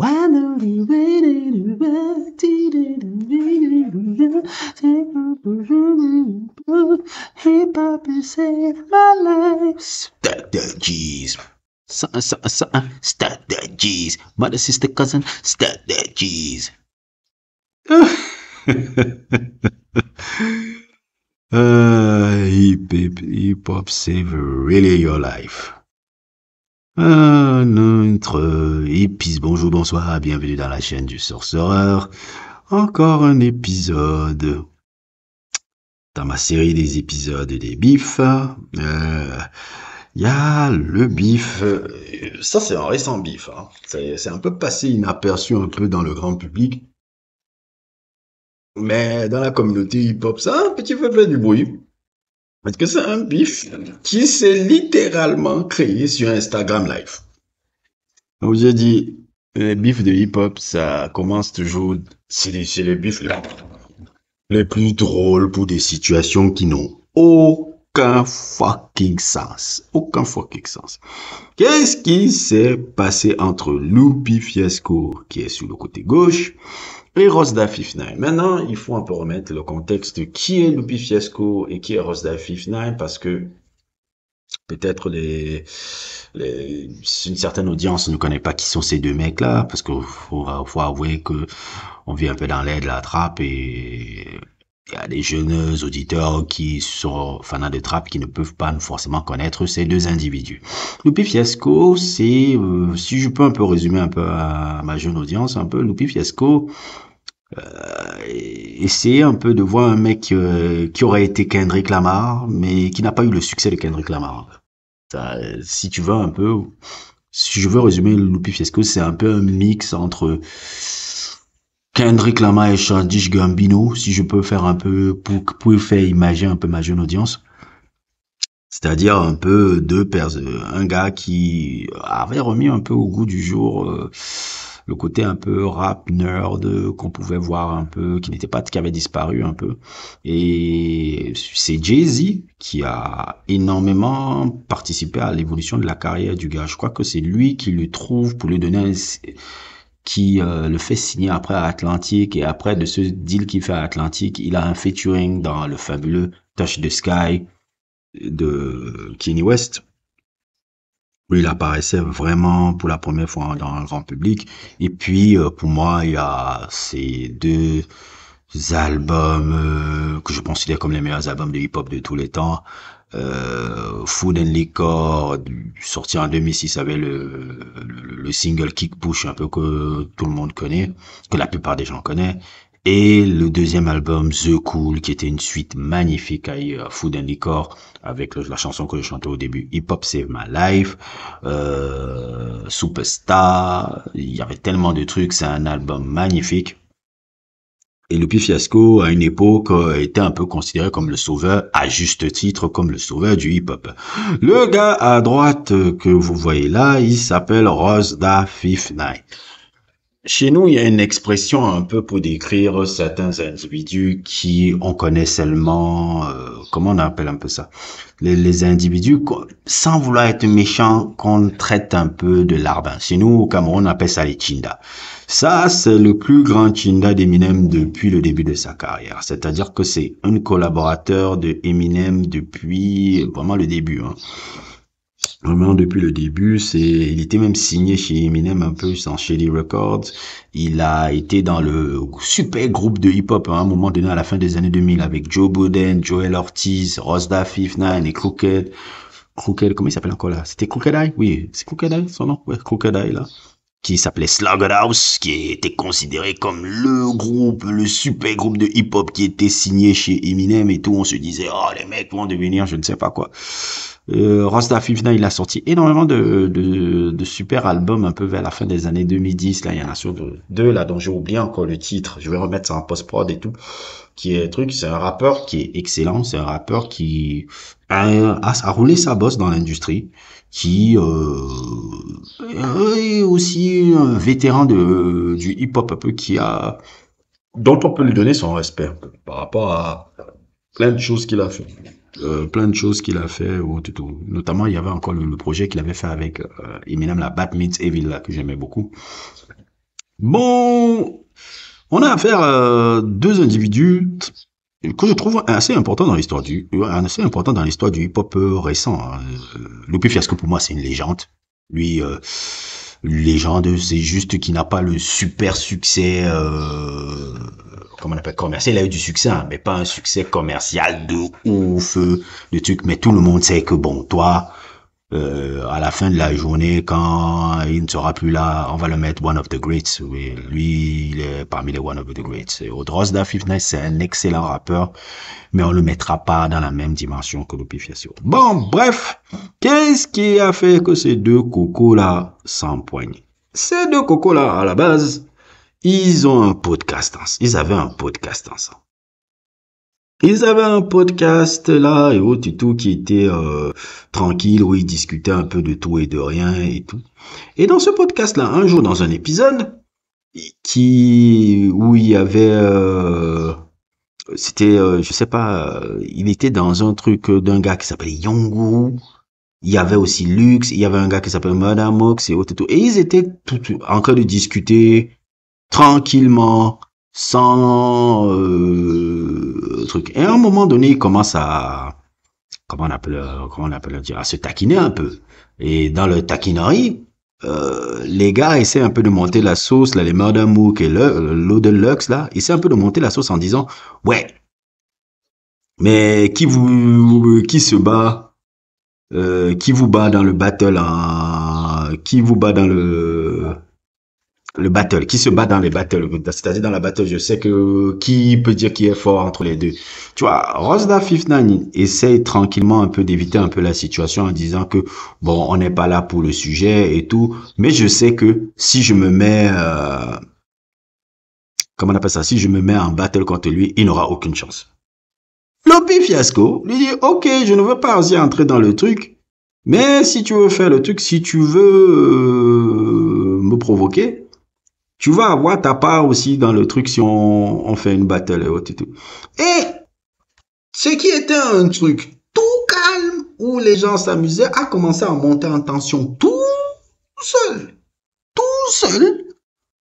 Hip hop has saved my life. Stack that G's. Something, something, something. Stack that G's. Mother, sister, cousin. Stack that G's. uh, hip hop, hip hop saved really your life. Un autre épisode, Bonjour, bonsoir, bienvenue dans la chaîne du sorcereur. Encore un épisode dans ma série des épisodes des bifs. Il euh, y a le bif. Euh, ça, c'est un récent bif. Hein. C'est un peu passé inaperçu un peu dans le grand public. Mais dans la communauté hip-hop, ça petit peu fait du bruit. Est-ce que c'est un bif qui s'est littéralement créé sur Instagram Live. vous a dit, les bifs de hip-hop, ça commence toujours, c'est les bifs là. Les plus drôles pour des situations qui n'ont aucun fucking sens. Aucun fucking sens. Qu'est-ce qui s'est passé entre Loupi Fiasco, qui est sur le côté gauche, et Rosda Maintenant, il faut un peu remettre le contexte de qui est Lupi Fiasco et qui est Rosda 59 parce que peut-être les, une certaine audience ne connaît pas qui sont ces deux mecs là parce qu'il faut, avouer qu'on vit un peu dans l'aide la trappe et il y a des jeunes auditeurs qui sont fans de trappe qui ne peuvent pas forcément connaître ces deux individus. Lupi Fiasco, c'est, euh, si je peux un peu résumer un peu à ma jeune audience, un peu Lupi Fiasco, euh, essayer un peu de voir un mec euh, qui aurait été Kendrick Lamar, mais qui n'a pas eu le succès de Kendrick Lamar. si tu veux un peu, si je veux résumer Lupi Fiesco c'est un peu un mix entre Kendrick Lamar et Childish Gambino, si je peux faire un peu, pour, faire imaginer un peu ma jeune audience. C'est-à-dire un peu deux pères, un gars qui avait remis un peu au goût du jour euh, le côté un peu rap nerd qu'on pouvait voir un peu, qui n'était pas, qui avait disparu un peu. Et c'est Jay-Z qui a énormément participé à l'évolution de la carrière du gars. Je crois que c'est lui qui le trouve pour lui donner qui euh, le fait signer après à Atlantique et après de ce deal qu'il fait à Atlantique, il a un featuring dans le fabuleux Touch the Sky de Kanye West il apparaissait vraiment pour la première fois dans un grand public. Et puis, euh, pour moi, il y a ces deux albums euh, que je considère comme les meilleurs albums de hip-hop de tous les temps. Euh, Food and Liquor, sorti en 2006 avec le, le, single Kick Push, un peu que tout le monde connaît, que la plupart des gens connaissent. Et le deuxième album, The Cool, qui était une suite magnifique à Food and Decor, avec la chanson que je chantais au début, Hip Hop Save My Life, euh, Superstar, il y avait tellement de trucs, c'est un album magnifique. Et Lupi Fiasco, à une époque, euh, était un peu considéré comme le sauveur, à juste titre, comme le sauveur du hip-hop. Le gars à droite euh, que vous voyez là, il s'appelle Rosda Fifth Night. Chez nous, il y a une expression un peu pour décrire certains individus qui on connaît seulement, euh, comment on appelle un peu ça les, individus, sans vouloir être méchant, qu'on traite un peu de larbin. Chez nous, au Cameroun, on appelle ça les chinda. Ça, c'est le plus grand chinda d'Eminem depuis le début de sa carrière. C'est-à-dire que c'est un collaborateur d'Eminem depuis vraiment le début. Hein. Vraiment, depuis le début, c'est, il était même signé chez Eminem un peu, sans Shady Records. Il a été dans le super groupe de hip-hop hein, à un moment donné à la fin des années 2000 avec Joe Budden, Joel Ortiz, Rosda Nine et Crooked. Crooked, comment il s'appelle encore là? C'était Crooked Eye? Oui, c'est Crooked Eye, son nom? Ouais, Crooked Eye, là qui s'appelait House qui était considéré comme le groupe, le super groupe de hip-hop qui était signé chez Eminem et tout. On se disait, oh, les mecs vont devenir je ne sais pas quoi. Euh, Rasta Fifna, il a sorti énormément de, de, de, super albums un peu vers la fin des années 2010. Là, il y en a sur deux, là, dont j'ai oublié encore le titre. Je vais remettre ça en post-prod et tout. Qui est truc, c'est un rappeur qui est excellent. C'est un rappeur qui a, a, roulé sa bosse dans l'industrie qui euh, est aussi un vétéran de, du hip-hop un peu qui a dont on peut lui donner son respect par rapport à plein de choses qu'il a fait. Euh, plein de choses qu'il a fait au tuto. Notamment, il y avait encore le, projet qu'il avait fait avec euh, Eminem, la Bat Meets Evil, là, que j'aimais beaucoup. Bon, on a affaire à euh, deux individus que je trouve assez important dans l'histoire du euh, assez important dans l'histoire du hip-hop récent. Hein. Fiasco pour moi c'est une légende. Lui légende c'est juste qu'il n'a pas le super succès euh, comment on appelle commercial, il a eu du succès, hein, mais pas un succès commercial de ouf, euh, de trucs. Mais tout le monde sait que bon, toi, euh, à la fin de la journée, quand il ne sera plus là, on va le mettre one of the greats. lui, il est parmi les one of the greats. Odros da c'est un excellent rappeur, mais on le mettra pas dans la même dimension que Lupe Bon, bref, qu'est-ce qui a fait que ces deux cocos là s'empoignent Ces deux cocos là, à la base, ils ont un podcast ensemble. Ils avaient un podcast ensemble. Ils avaient un podcast là et autres et tout qui était euh, tranquille où ils discutaient un peu de tout et de rien et tout. Et dans ce podcast là, un jour dans un épisode qui où il y avait euh, c'était euh, je sais pas, euh, il était dans un truc euh, d'un gars qui s'appelait Yongu. Il y avait aussi Lux, il y avait un gars qui s'appelait Madame et autres et tout. Et ils étaient tout en train de discuter tranquillement, sans euh, truc. Et à un moment donné, il commence à comment on appelle euh, comment on appelle à se taquiner un peu. Et dans le taquinerie, euh, les gars essaient un peu de monter la sauce, la les Murder Mook et l'eau de luxe là, essaient un peu de monter la sauce en disant, ouais, mais qui vous, qui se bat, qui vous bat dans le battle, hein? qui vous bat dans le, le battle, qui se bat dans les battles, c'est-à-dire dans la battle, je sais que qui peut dire qui est fort entre les deux. Tu vois, Rosda 59 essaye tranquillement un peu d'éviter un peu la situation en disant que bon, on n'est pas là pour le sujet et tout, mais je sais que si je me mets euh, comment on appelle ça, si je me mets en battle contre lui, il n'aura aucune chance. Lopi Fiasco lui dit OK, je ne veux pas aussi entrer dans le truc. Mais si tu veux faire le truc, si tu veux euh, me provoquer, tu vas avoir ta part aussi dans le truc si on, fait une bataille. et tout. Et ce qui était un truc tout calme où les gens s'amusaient a commencé à monter en tension tout seul. Tout seul.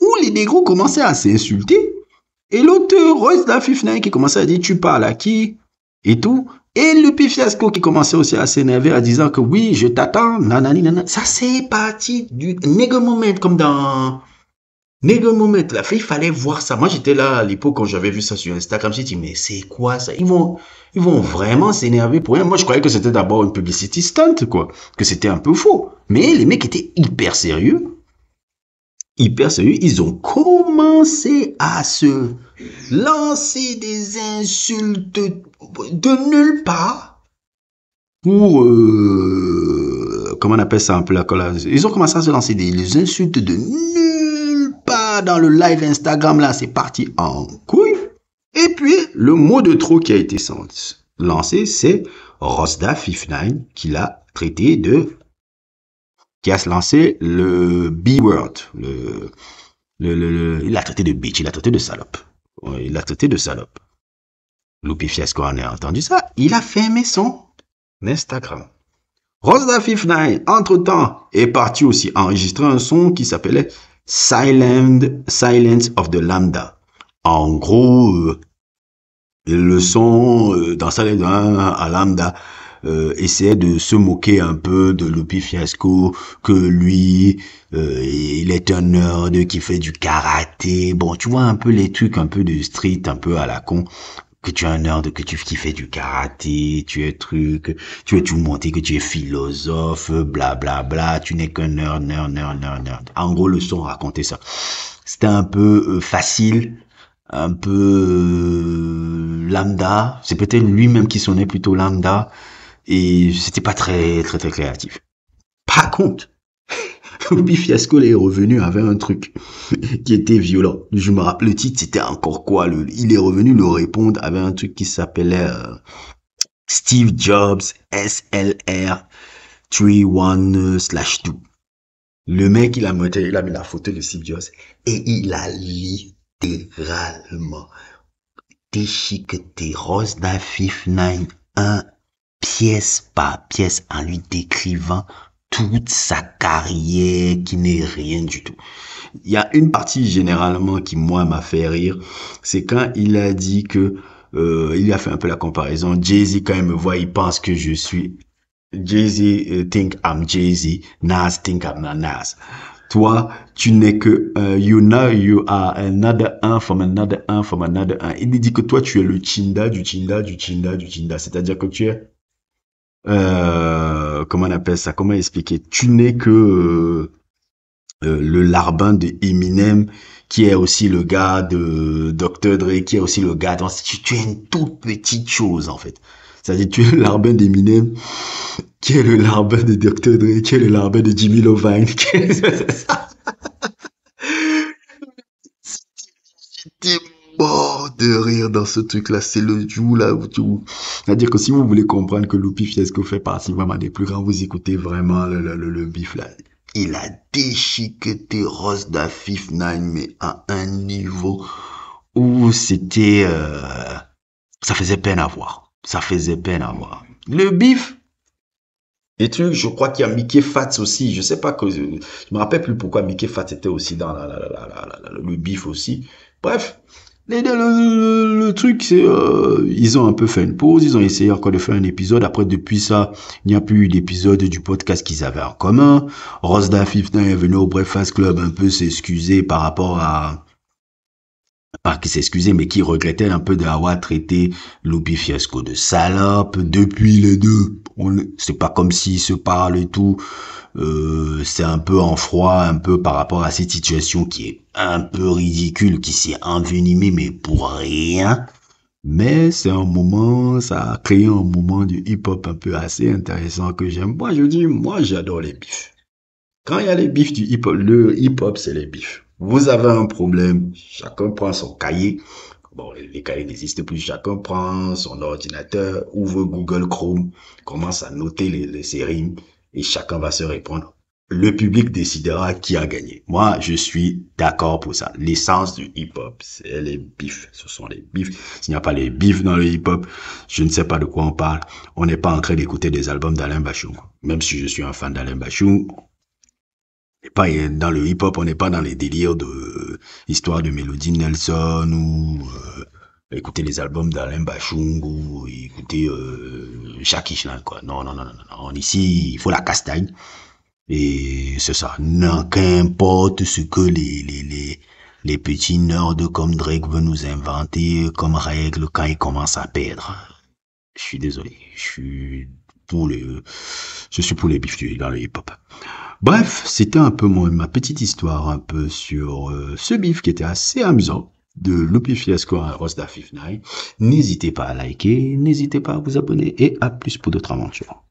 Où les négros commençaient à s'insulter. Et l'autre, Royce Fifna, qui commençait à dire tu parles à qui et tout. Et le pifiasco qui commençait aussi à s'énerver en disant que oui, je t'attends, Ça, c'est parti du négomomètre comme dans Négomomètre, la fille, fallait voir ça. Moi, j'étais là à l'époque quand j'avais vu ça sur Instagram. suis dit, mais c'est quoi ça? Ils vont, ils vont vraiment s'énerver pour rien. Moi, je croyais que c'était d'abord une publicité stunt, quoi. Que c'était un peu faux. Mais les mecs étaient hyper sérieux. Hyper sérieux. Ils ont commencé à se lancer des insultes de nulle part pour, euh, comment on appelle ça un peu colère Ils ont commencé à se lancer des insultes de nulle dans le live Instagram, là, c'est parti en couille. Et puis, le mot de trop qui a été lancé, c'est Rosda59 qui l'a traité de... qui a lancé le B-word. Le, le, il l'a traité de bitch, il l'a traité de salope. Il l'a traité de salope. Loupi on a entendu ça. Il a fermé son Instagram. Rosda59, entre-temps, est parti aussi enregistrer un son qui s'appelait Silent, Silence of the Lambda. En gros, euh, le son euh, dans Silence à Lambda euh, essaie de se moquer un peu de Lupi Fiasco, que lui, il est un nerd qui fait du karaté. Bon, tu vois un peu les trucs un peu de street, un peu à la con que tu es un nerd, que tu qui du karaté, tu es truc, tu es tout monté, que tu es philosophe, bla bla bla, tu n'es qu'un nerd, nerd, nerd, nerd, nerd. En gros, le son racontait ça. C'était un peu euh, facile, un peu euh, lambda. C'est peut-être lui-même qui sonnait plutôt lambda et c'était pas très très très créatif. Par contre, Puis Fiasco est revenu avec un truc qui était violent. Je me rappelle, le titre c'était encore quoi Il est revenu le répondre avec un truc qui s'appelait euh, Steve Jobs SLR 31 slash 2. Le mec, il a, monté, il a mis la photo de Steve Jobs et il a littéralement déchiqueté 9 1 pièce par pièce en lui décrivant toute sa carrière qui n'est rien du tout. Il y a une partie généralement qui moi m'a fait rire, c'est quand il a dit que euh, il a fait un peu la comparaison. Jay-Z quand il me voit, il pense que je suis Jay-Z euh, think I'm Jay-Z, Nas think I'm Nas. Toi, tu n'es que euh, you know you are another one from another one from another one. Il dit que toi tu es le Chinda du Chinda du Chinda du Chinda, c'est-à-dire que tu es euh, comment on appelle ça Comment expliquer Tu n'es que euh, euh, le larbin de Eminem, qui est aussi le gars de Dr. Dre, qui est aussi le gars. De... Tu, tu es une toute petite chose en fait. C'est-à-dire tu es le larbin d'Eminem, qui est le larbin de Dr. Dre, qui est le larbin de Jimmy Lovine. de rire dans ce truc-là. C'est le jour là où tu... C'est-à-dire que si vous voulez comprendre que ce que fait partie vraiment des plus grands, vous écoutez vraiment le, le, le, bif là. Il a déchiqueté Ross Nine mais à un niveau où c'était... Euh, ça faisait peine à voir. Ça faisait peine à voir. Le bif, et tu, je crois qu'il y a Mickey Fats aussi. Je sais pas que je, me rappelle plus pourquoi Mickey Fats était aussi dans le bif aussi. Bref, le, truc, c'est euh, ils ont un peu fait une pause, ils ont essayé encore de faire un épisode. Après, depuis ça, il n'y a plus eu d'épisode du podcast qu'ils avaient en commun. Rosda Fifna est venu au Breakfast Club un peu s'excuser par rapport à pas ah, qui s'excusait, mais qui regrettait un peu d'avoir traité Loupi Fiasco de salope depuis les deux. C'est pas comme s'ils se parlent et tout. Euh, c'est un peu en froid, un peu par rapport à cette situation qui est un peu ridicule, qui s'est envenimée, mais pour rien. Mais c'est un moment, ça a créé un moment du hip-hop un peu assez intéressant que j'aime. Moi, je dis, moi, j'adore les bifs. Quand il y a les bifs du hip-hop, le hip-hop, c'est les bifs. Vous avez un problème, chacun prend son cahier. Bon, les cahiers n'existent plus. Chacun prend son ordinateur, ouvre Google Chrome, commence à noter les, séries et chacun va se répondre. Le public décidera qui a gagné. Moi, je suis d'accord pour ça. L'essence du hip-hop, c'est les bifs. Ce sont les bifs. S'il n'y a pas les bifs dans le hip-hop, je ne sais pas de quoi on parle. On n'est pas en train d'écouter des albums d'Alain Bachung. Même si je suis un fan d'Alain Bachung, et pas, dans le hip-hop, on n'est pas dans les délires de histoire de Mélodie Nelson ou euh, écouter les albums d'Alain Bachung ou écouter euh, Jackie quoi. Non, non, non, non, non. Ici, il faut la castagne. Et c'est ça. Non, qu'importe ce que les, les, les, les petits nerds comme Drake veulent nous inventer comme règle quand ils commencent à perdre. Je suis désolé. Je suis pour les, je euh, suis pour les bifs dans les hip-hop. Bref, c'était un peu mon, ma petite histoire un peu sur euh, ce bif qui était assez amusant de Lupi Fiasco à Rosda N'hésitez pas à liker, n'hésitez pas à vous abonner et à plus pour d'autres aventures.